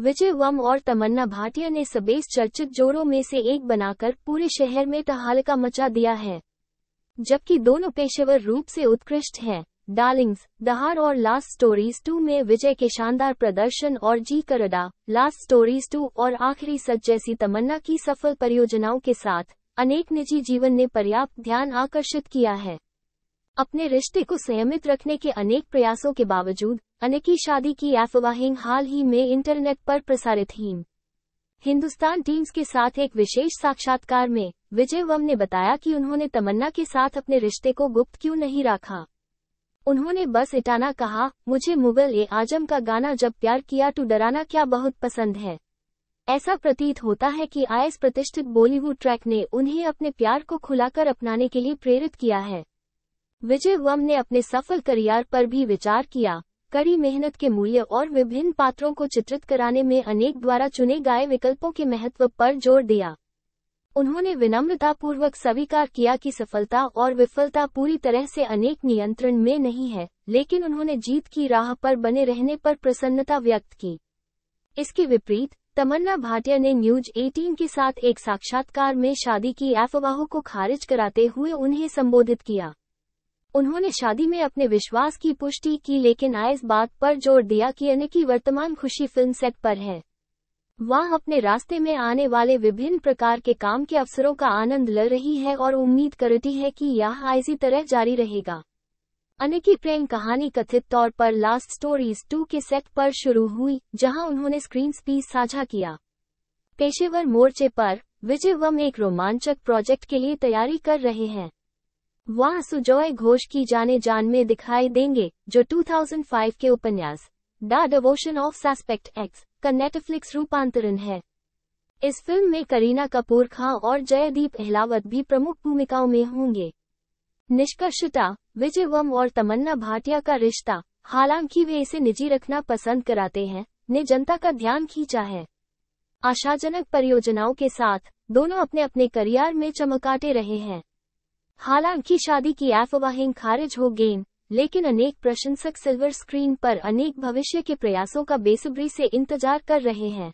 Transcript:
विजय वम और तमन्ना भाटिया ने सबेस चर्चित जोड़ों में से एक बनाकर पूरे शहर में तहालका मचा दिया है जबकि दोनों पेशेवर रूप से उत्कृष्ट हैं डार्लिंग्स दहार और लास्ट स्टोरीज टू में विजय के शानदार प्रदर्शन और Jee Karda Lust Stories two और आखिरी सच जैसी तमन्ना की सफल परियोजनाओं के साथ अनेक निजी जीवन ने पर्याप्त ध्यान आकर्षित किया है अपने रिश्ते को संयमित रखने के अनेक प्रयासों के बावजूद अनेकी शादी की अफवाहें हाल ही में इंटरनेट पर प्रसारित थी हिंदुस्तान टीम्स के साथ एक विशेष साक्षात्कार में विजय वम ने बताया कि उन्होंने तमन्ना के साथ अपने रिश्ते को गुप्त क्यों नहीं रखा उन्होंने बस इटाना कहा मुझे मुगल ए आजम का गाना जब प्यार किया टू तो डराना क्या बहुत पसंद है ऐसा प्रतीत होता है कि आयस प्रतिष्ठित बॉलीवुड ट्रैक ने उन्हें अपने प्यार को खुलाकर अपनाने के लिए प्रेरित किया है विजय वम ने अपने सफल करियर पर भी विचार किया कड़ी मेहनत के मूल्य और विभिन्न पात्रों को चित्रित कराने में अनेक द्वारा चुने गए विकल्पों के महत्व पर जोर दिया उन्होंने विनम्रतापूर्वक स्वीकार किया कि सफलता और विफलता पूरी तरह से अनेक नियंत्रण में नहीं है लेकिन उन्होंने जीत की राह पर बने रहने पर प्रसन्नता व्यक्त की इसके विपरीत तमन्ना भाटिया ने न्यूज 18 के साथ एक साक्षात्कार में शादी की अफवाहों को खारिज कराते हुए उन्हें संबोधित किया उन्होंने शादी में अपने विश्वास की पुष्टि की लेकिन आए इस बात पर जोर दिया कि अने की वर्तमान खुशी फिल्म सेट पर है वह अपने रास्ते में आने वाले विभिन्न प्रकार के काम के अवसरों का आनंद ले रही है और उम्मीद करती है कि यह इसी तरह जारी रहेगा अने की प्रेम कहानी कथित तौर पर लास्ट स्टोरीज टू के सेट पर शुरू हुई जहां उन्होंने स्क्रीन स्पीच साझा किया पेशेवर मोर्चे पर विजय वम एक रोमांचक प्रोजेक्ट के लिए तैयारी कर रहे हैं वहां सुजॉय घोष की जाने जान में दिखाई देंगे जो 2005 के उपन्यास the devotion of suspect X का नेटफ्लिक्स रूपांतरण है इस फिल्म में करीना कपूर खां और जयदीप अहलावत भी प्रमुख भूमिकाओं में होंगे निष्कर्षता विजय वम और तमन्ना भाटिया का रिश्ता हालांकि वे इसे निजी रखना पसंद कराते हैं ने जनता का ध्यान खींचा है आशाजनक परियोजनाओं के साथ दोनों अपने अपने करियर में चमकाते रहे हैं हालांकि शादी की अफवाहें खारिज हो गईं, लेकिन अनेक प्रशंसक सिल्वर स्क्रीन पर अनेक भविष्य के प्रयासों का बेसब्री से इंतजार कर रहे हैं